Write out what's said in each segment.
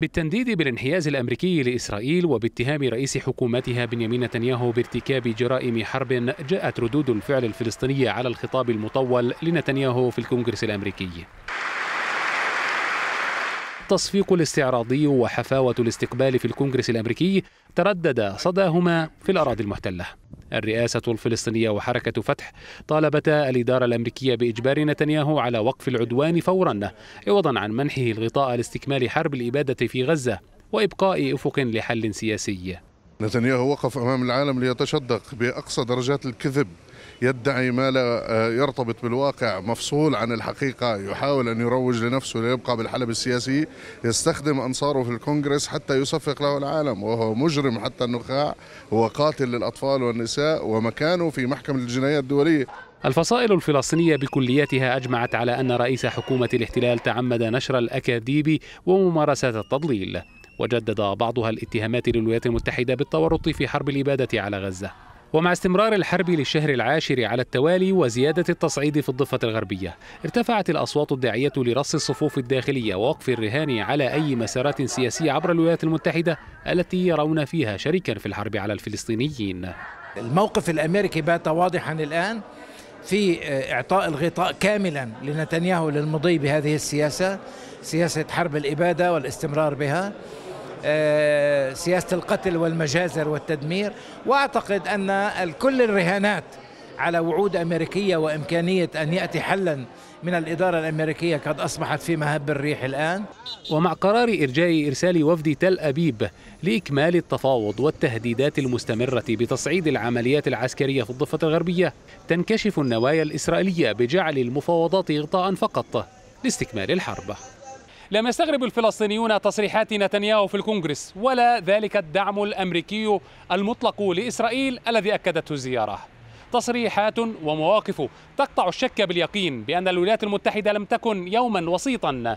بالتنديد بالانحياز الامريكي لاسرائيل وباتهام رئيس حكومتها بنيامين نتنياهو بارتكاب جرائم حرب جاءت ردود الفعل الفلسطينيه على الخطاب المطول لنتنياهو في الكونغرس الامريكي. التصفيق الاستعراضي وحفاوه الاستقبال في الكونغرس الامريكي تردد صداهما في الاراضي المحتله. الرئاسة الفلسطينية وحركة فتح طالبتا الإدارة الأمريكية بإجبار نتنياهو على وقف العدوان فورا عوضا عن منحه الغطاء لاستكمال حرب الإبادة في غزة وإبقاء أفق لحل سياسي نتنياهو وقف أمام العالم ليتشدق بأقصى درجات الكذب يدعي ما لا آه، يرتبط بالواقع مفصول عن الحقيقة يحاول أن يروج لنفسه ليبقى بالحلب السياسي يستخدم أنصاره في الكونغرس حتى يصفق له العالم وهو مجرم حتى النخاع هو قاتل للأطفال والنساء ومكانه في محكمة الجنايات الدولية الفصائل الفلسطينية بكلياتها أجمعت على أن رئيس حكومة الاحتلال تعمد نشر الأكاذيب وممارسات التضليل وجدد بعضها الاتهامات للولايات المتحدة بالتورط في حرب الإبادة على غزة ومع استمرار الحرب للشهر العاشر على التوالي وزيادة التصعيد في الضفة الغربية ارتفعت الأصوات الداعية لرص الصفوف الداخلية ووقف الرهان على أي مسارات سياسية عبر الولايات المتحدة التي يرون فيها شريكا في الحرب على الفلسطينيين الموقف الأمريكي بات واضحا الآن في آه، إعطاء الغطاء كاملا لنتنياهو للمضي بهذه السياسة سياسة حرب الإبادة والاستمرار بها آه، سياسة القتل والمجازر والتدمير وأعتقد أن كل الرهانات على وعود أمريكية وإمكانية أن يأتي حلا من الإدارة الأمريكية قد أصبحت في مهب الريح الآن ومع قرار إرجاء إرسال وفد تل أبيب لإكمال التفاوض والتهديدات المستمرة بتصعيد العمليات العسكرية في الضفة الغربية تنكشف النوايا الإسرائيلية بجعل المفاوضات غطاء فقط لاستكمال الحرب لم يستغرب الفلسطينيون تصريحات نتنياهو في الكونغرس ولا ذلك الدعم الامريكي المطلق لاسرائيل الذي اكدته الزياره. تصريحات ومواقف تقطع الشك باليقين بان الولايات المتحده لم تكن يوما وسيطا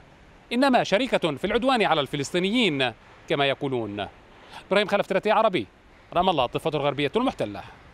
انما شريكه في العدوان على الفلسطينيين كما يقولون. ابراهيم خلف ترتي عربي رام الله الضفه الغربيه المحتله.